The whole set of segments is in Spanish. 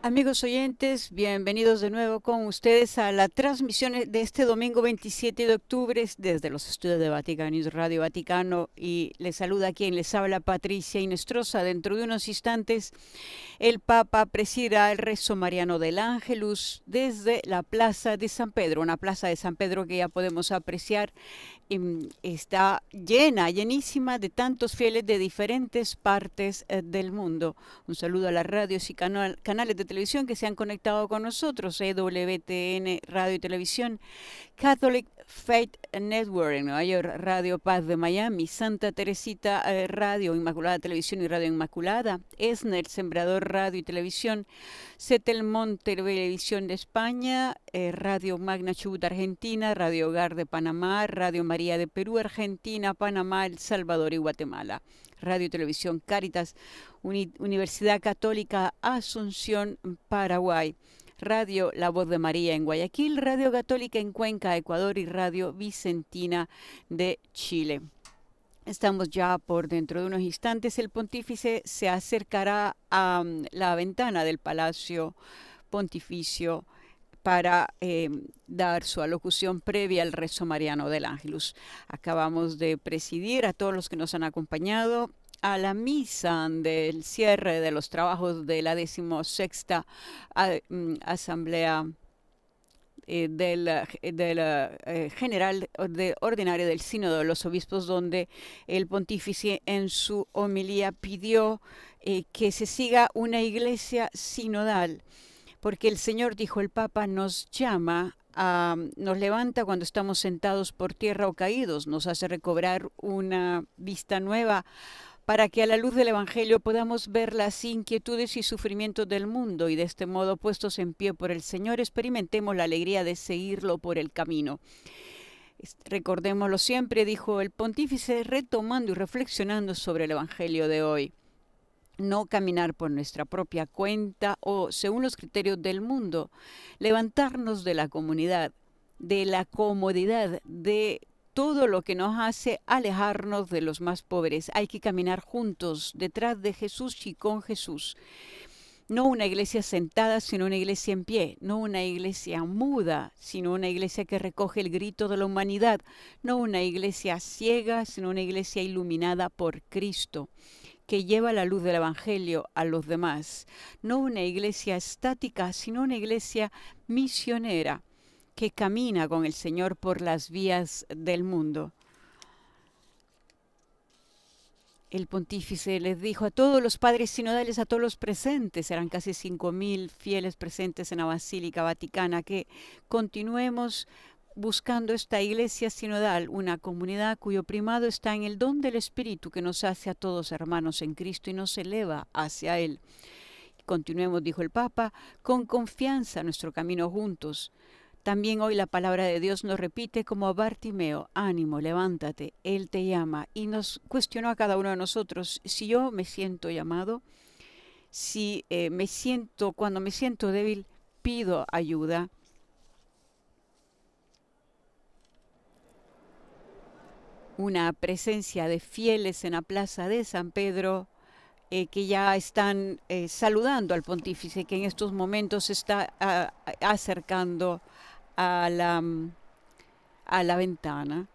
Amigos oyentes, bienvenidos de nuevo con ustedes a la transmisión de este domingo 27 de octubre desde los estudios de Vaticano y Radio Vaticano y les saluda quien les habla Patricia Inestrosa. Dentro de unos instantes el Papa presidirá el rezo mariano del Ángelus desde la Plaza de San Pedro, una plaza de San Pedro que ya podemos apreciar em, está llena, llenísima de tantos fieles de diferentes partes eh, del mundo. Un saludo a las radios y canales de televisión que se han conectado con nosotros, EWTN Radio y Televisión, Catholic Faith Network Nueva York, Radio Paz de Miami, Santa Teresita eh, Radio Inmaculada Televisión y Radio Inmaculada, Esner Sembrador Radio y Televisión, Monte Televisión de España, eh, Radio Magna Chubut Argentina, Radio Hogar de Panamá, Radio María de Perú Argentina, Panamá, El Salvador y Guatemala. Radio Televisión Caritas, Universidad Católica Asunción, Paraguay. Radio La Voz de María en Guayaquil, Radio Católica en Cuenca, Ecuador y Radio Vicentina de Chile. Estamos ya por dentro de unos instantes. El pontífice se acercará a mm, la ventana del Palacio Pontificio para em, dar su alocución previa al rezo mariano del Ángelus. Acabamos de presidir a todos los que nos han acompañado a la misa del cierre de los trabajos de la decimosexta mm, Asamblea eh, del, eh, eh, general de, ordinario del Sínodo de los Obispos, donde el pontífice en su homilía pidió que se siga una iglesia sinodal porque el Señor, dijo el Papa, nos llama a, nos levanta cuando estamos sentados por tierra o caídos, nos hace recobrar una vista nueva para que a la luz del Evangelio podamos ver las inquietudes y sufrimientos del mundo y de este modo, puestos en pie por el Señor, experimentemos la alegría de seguirlo por el camino. Recordémoslo siempre, dijo el pontífice, retomando y reflexionando sobre el Evangelio de hoy no caminar por nuestra propia cuenta o, según los criterios del mundo, levantarnos de la comunidad, de la comodidad, de todo lo que nos hace alejarnos de los más pobres. Hay que caminar juntos, detrás de Jesús y con Jesús. No una iglesia sentada, sino una iglesia en pie. No una iglesia muda, sino una iglesia que recoge el grito de la humanidad. No una iglesia ciega, sino una iglesia iluminada por Cristo que lleva la luz del Evangelio a los demás, no una iglesia estática, sino una iglesia misionera que camina con el Señor por las vías del mundo. El pontífice les dijo a todos los padres sinodales, a todos los presentes, eran casi 5.000 fieles presentes en la Basílica Vaticana, que continuemos buscando esta iglesia sinodal, una comunidad cuyo primado está en el don del Espíritu que nos hace a todos hermanos en Cristo y nos eleva hacia Él. Continuemos, dijo el Papa, con confianza nuestro camino juntos. También hoy la palabra de Dios nos repite como a Bartimeo, ánimo, levántate, Él te llama. Y nos cuestionó a cada uno de nosotros, si yo me siento llamado, si eh, me siento, cuando me siento débil, pido ayuda, una presencia de fieles en la plaza de San Pedro eh, que ya están eh, saludando al pontífice que en estos momentos está ah, acercando a la, mm, a la ventana.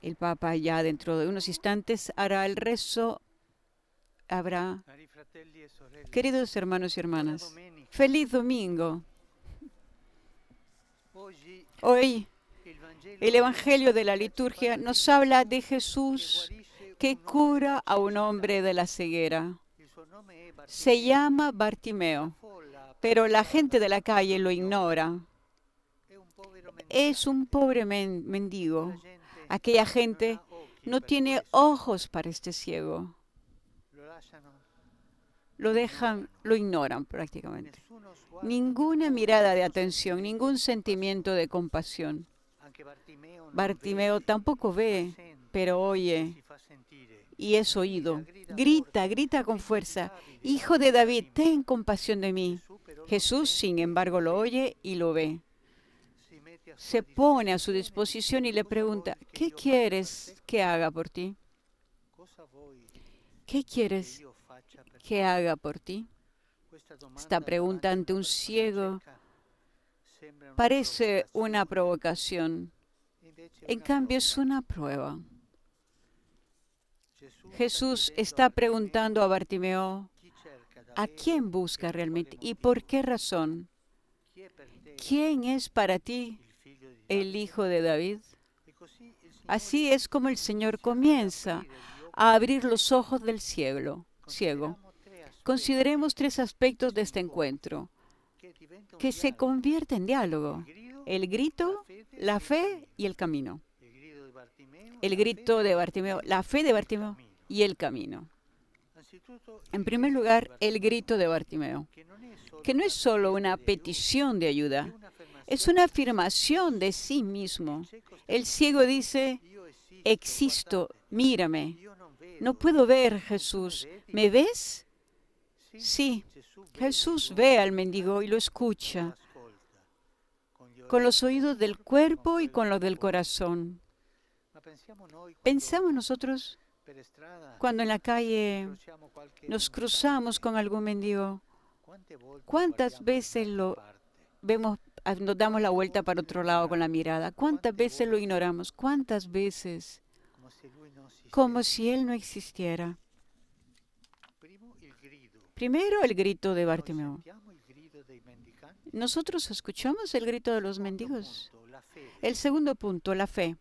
El Papa ya dentro de unos instantes hará el rezo. Habrá. Queridos hermanos y hermanas, feliz domingo. Hoy el Evangelio de la liturgia nos habla de Jesús que cura a un hombre de la ceguera. Se llama Bartimeo, pero la gente de la calle lo ignora. Es un pobre mendigo. Aquella gente no tiene ojos para este ciego. Lo dejan, lo ignoran prácticamente. Ninguna mirada de atención, ningún sentimiento de compasión. Bartimeo tampoco ve, pero oye eh. y es oído. Grita, grita con fuerza, Hijo de David, ten compasión de mí. Jesús, sin embargo, lo oye y lo ve. Se pone a su disposición y le pregunta, ¿qué quieres que haga por ti? ¿Qué quieres que haga por ti? Esta pregunta ante un ciego Parece una provocación. En cambio, es una prueba. Jesús está preguntando a Bartimeo, ¿a quién busca realmente y por qué razón? ¿Quién es para ti el hijo de David? Así es como el Señor comienza a abrir los ojos del ciego. Consideremos tres aspectos de este encuentro que se convierte en diálogo. El grito, la fe y el camino. El grito de Bartimeo, la fe de Bartimeo y el camino. En primer lugar, el grito de Bartimeo, que no es solo una petición de ayuda, es una afirmación de sí mismo. El ciego dice, existo, mírame. No puedo ver, Jesús. ¿Me ves? Sí, Jesús ve al mendigo y lo escucha con los oídos del cuerpo y con los del corazón. Pensamos nosotros cuando en la calle nos cruzamos con algún mendigo, ¿cuántas veces lo vemos, ah, nos damos la vuelta para otro lado con la mirada? ¿Cuántas veces lo ignoramos? ¿Cuántas veces? Como si él no existiera. Primero el grito de Bartimeo. Nosotros escuchamos el grito de los mendigos. El segundo punto, la fe.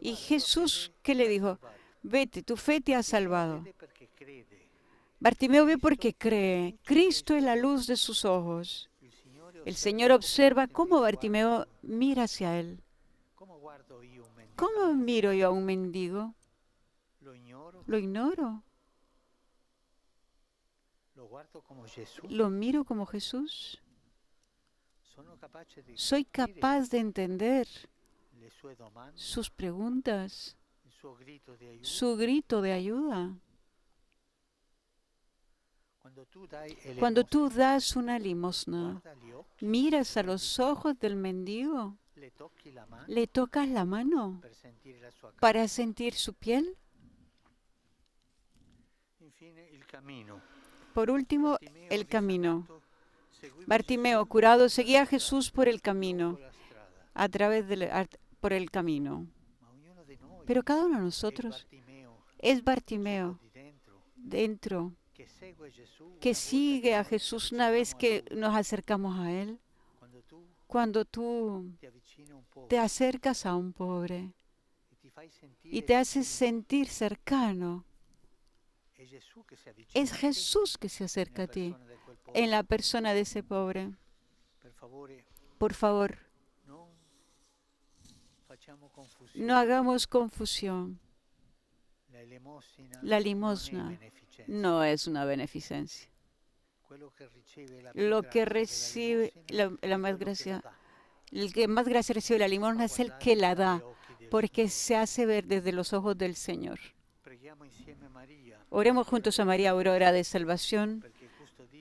Y Jesús, ¿qué le dijo? Vete, tu fe te ha salvado. Bartimeo ve porque cree. Cristo es la luz de sus ojos. El Señor observa cómo Bartimeo mira hacia Él. ¿Cómo miro yo a un mendigo? Lo ignoro lo miro como Jesús, soy capaz de entender sus preguntas, su grito de ayuda. Cuando tú das una limosna, miras a los ojos del mendigo, le tocas la mano para sentir su piel. Por último, el camino. Bartimeo, curado, seguía a Jesús por el camino, a través del, por el camino. Pero cada uno de nosotros es Bartimeo dentro, que sigue a Jesús una vez que nos acercamos a Él. Cuando tú te acercas a un pobre y te haces sentir cercano es Jesús que se acerca a ti en la persona de ese pobre. Por favor, eh, no hagamos confusión. La limosna no es una beneficencia. Lo que recibe la, más gracia, el que más gracia recibe la limosna es el que la da, porque se hace ver desde los ojos del Señor. Oremos juntos a María Aurora de Salvación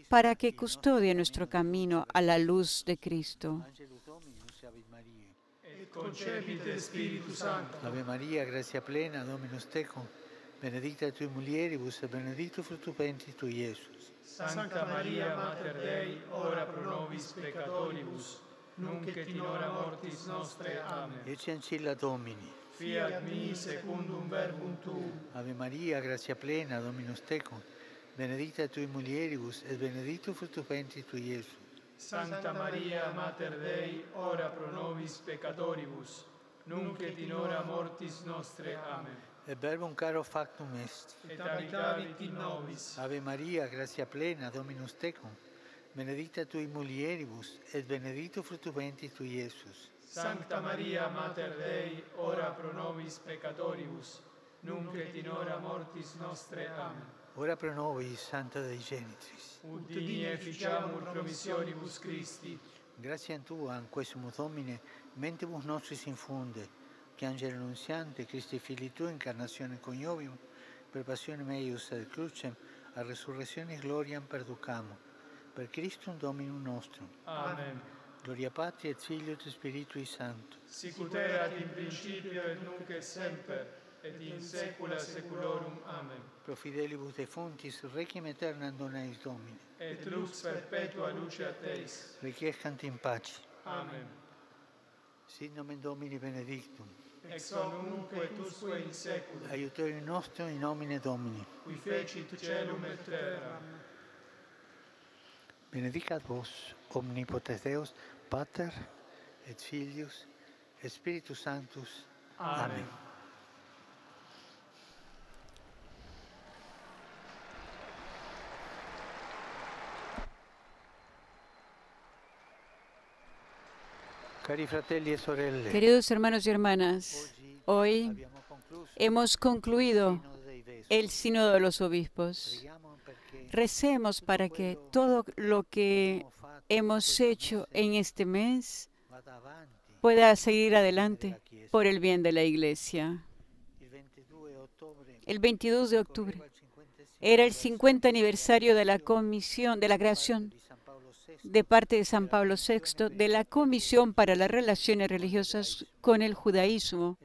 para que custodie nuestro camino a la luz de Cristo. Ave María, gracia plena, Dominus tecum, benedicta tu mulieribus e benedictus fructus ventris Iesus. Santa María, Mater Dei, ora pro nobis peccatoribus, nunc et in hora mortis nostre. Amen. Ecce ancilla Domini. fiat mi secundum verbum tu. Ave Maria, gratia plena, Dominus tecum, benedicta tui mulieribus, et benedictus fructus ventris tui, Iesus. Santa Maria, Mater Dei, ora pro nobis peccatoribus, nunc et in hora mortis nostre. Amen. Et verbum caro factum est. Et habitavit in nobis. Ave Maria, gratia plena, Dominus tecum, benedicta tui mulieribus, et benedictus fructus ventris tui, Iesus. Santa Maria, Mater Dei, ora pro nobis peccatoribus, nunc et in hora mortis nostre. Amen. Ora pro nobis, Santa Dei Genitris. Uddini e ficiamur promissionibus Christi. Grazie a Tu, an questo Domine, mente mentibus nostris infunde, che Angelo Annunziante, Cristi Fili Tu, incarnazione coniovium, per passione meius ad crucem, a resurrezione gloriam perducamo. Per Christum Dominum nostrum. Amen. Gloria Patri et Filio et Spiritui Sancto. ut erat in principio et nunc et semper et in saecula saeculorum. Amen. Pro fidelibus de fontis requiem aeternam dona eis Domine. Et lux perpetua luce eis. Requiescant in pace. Amen. Sit nomen Domini benedictum. Ex hoc nunc et usque in saecula. Aiutorium nostrum in nomine Domini. Qui fecit celum et terra. Benedicat vos. omnipotens Deus, Pater et Filius Spiritus Amén. Amén. E Queridos hermanos y hermanas, hoy hemos concluido el Sínodo de los Obispos. Recemos para que todo lo que hemos pues hecho en este mes pueda seguir adelante por el bien de la Iglesia. El 22 de octubre era el 50 aniversario de la comisión de la creación de parte de San Pablo VI de la Comisión para las Relaciones Religiosas con el Judaísmo.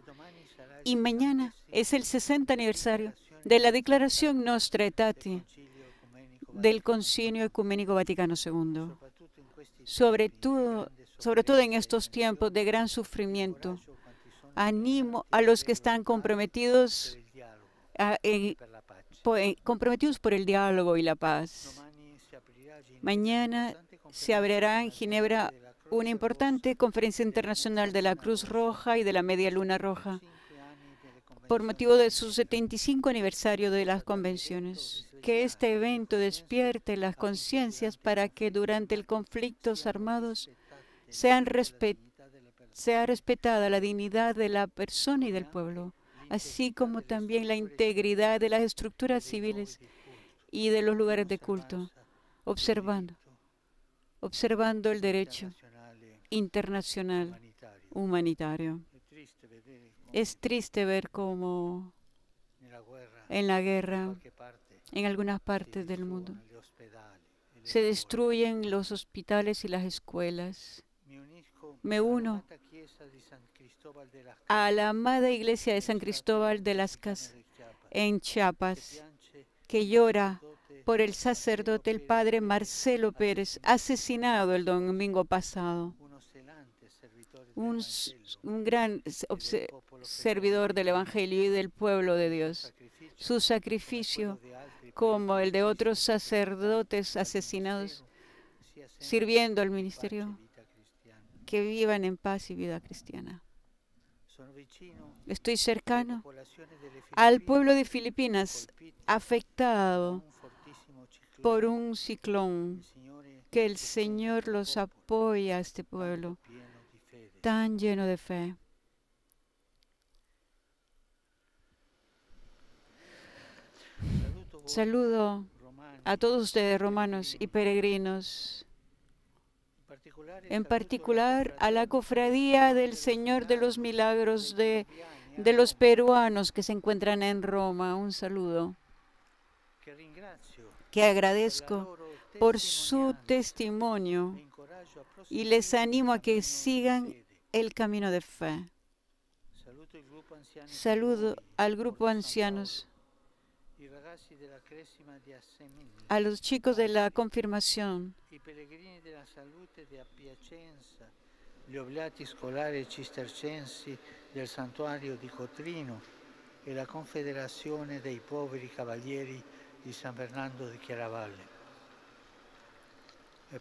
Y mañana e es el 60 aniversario de la Declaración Nostra Aetate del Concilio Ecuménico Vaticano II sobre todo, sobre todo en estos tiempos de gran sufrimiento. Animo a los que están comprometidos, comprometidos por el diálogo y la paz. Mañana se abrirá en Ginebra una importante conferencia internacional de la Cruz Roja y de la Media Luna Roja por motivo de su 75 aniversario de las convenciones. Que este evento despierte las conciencias para que durante el conflictos armados sean sea respetada la dignidad de la persona y del pueblo, así como también la integridad de las estructuras civiles y de los lugares de culto, observando, observando el derecho internacional humanitario. Es triste ver cómo en la guerra, en algunas partes del mundo, se destruyen los hospitales y las escuelas. Me uno a la amada iglesia de San Cristóbal de las Casas en Chiapas, que llora por el sacerdote, el padre Marcelo Pérez, asesinado el domingo pasado. Un, un gran servidor del Evangelio y del pueblo de Dios. Su sacrificio, como el de otros sacerdotes asesinados, sirviendo al ministerio, que vivan en paz y vida cristiana. Estoy cercano al pueblo de Filipinas afectado por un ciclón. Que el Señor los apoya a este pueblo tan lleno de fe Saludo a todos ustedes, romanos y peregrinos, en particular a la cofradía del Señor de los Milagros de, los peruanos que se encuentran en Roma. Un saludo que agradezco por su testimonio y les animo a que sigan el camino de fe. Saludo al grupo ancianos a los chicos de la confirmación, gli oblati scolari cistercensi del santuario di Cotrino y e la de los Pobres Caballeros de San Fernando di Chiaravalle. E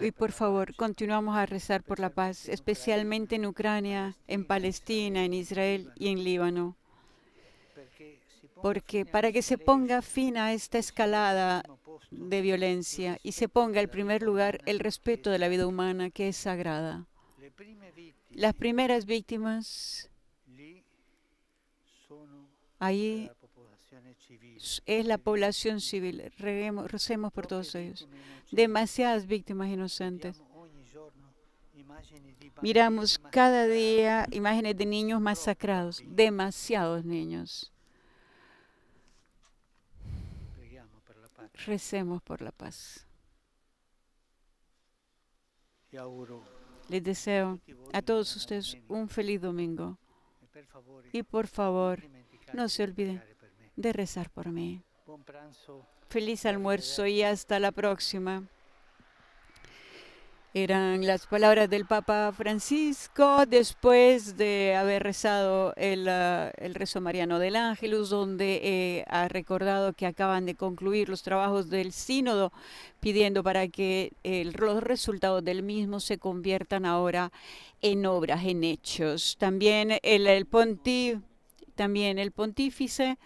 y por favor, continuamos a rezar por la paz, especialmente en Ucrania, en Palestina, en Israel y en Líbano porque para que se ponga fin a esta escalada de violencia y se ponga en primer lugar el respeto de la vida humana que es sagrada. Las primeras víctimas ahí es la población civil. por todos ellos. Demasiadas víctimas inocentes. Miramos cada día imágenes de niños masacrados, demasiados niños. Recemos por la paz. Les deseo a todos ustedes un feliz domingo. Eh, y por favor, no se olviden de rezar por mí. Feliz almuerzo y hasta la próxima. Eran las palabras del Papa Francisco después de haber rezado el, ah, el rezo mariano del Ángelus, donde eh, ha recordado que acaban de concluir los trabajos del sínodo, pidiendo para que eh, los resultados del mismo se conviertan ahora en obras, en hechos. También el, el, ponti, también el pontífice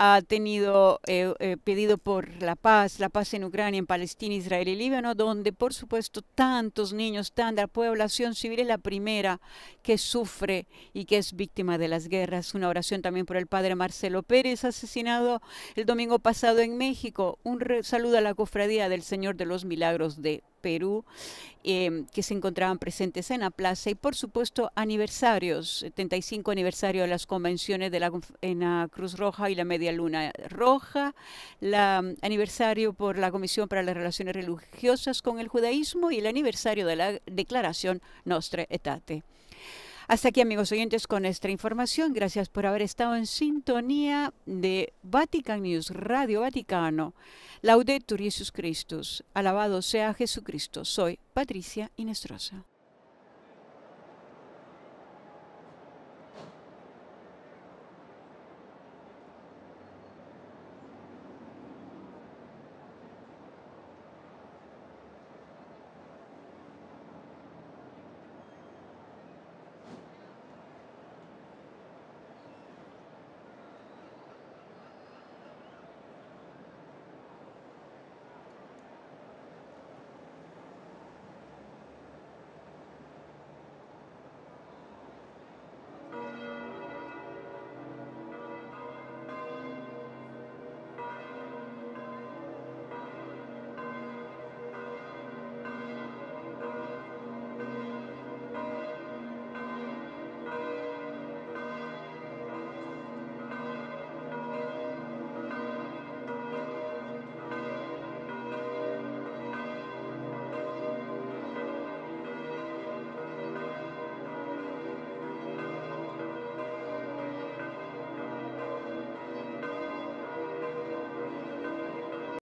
ha tenido eh, eh, pedido por la paz, la paz en Ucrania, en Palestina, Israel y Líbano, donde por supuesto tantos niños, tanta población civil es la primera que sufre y que es víctima de las guerras. Una oración también por el padre Marcelo Pérez, asesinado el domingo pasado en México. Un saludo a la cofradía del Señor de los Milagros de Perú, em, que se encontraban presentes en la plaza y por supuesto aniversarios, 75 aniversario de las convenciones de la, en la Cruz Roja y la Media luna roja, el mm, aniversario por la Comisión para las Relaciones Religiosas con el Judaísmo y el aniversario de la Declaración Nostra Etate. Hasta aquí amigos oyentes con esta información. Gracias por haber estado en sintonía de Vatican News, Radio Vaticano. Laudetur Jesus Christus. Alabado sea Jesucristo. Soy Patricia Inestrosa.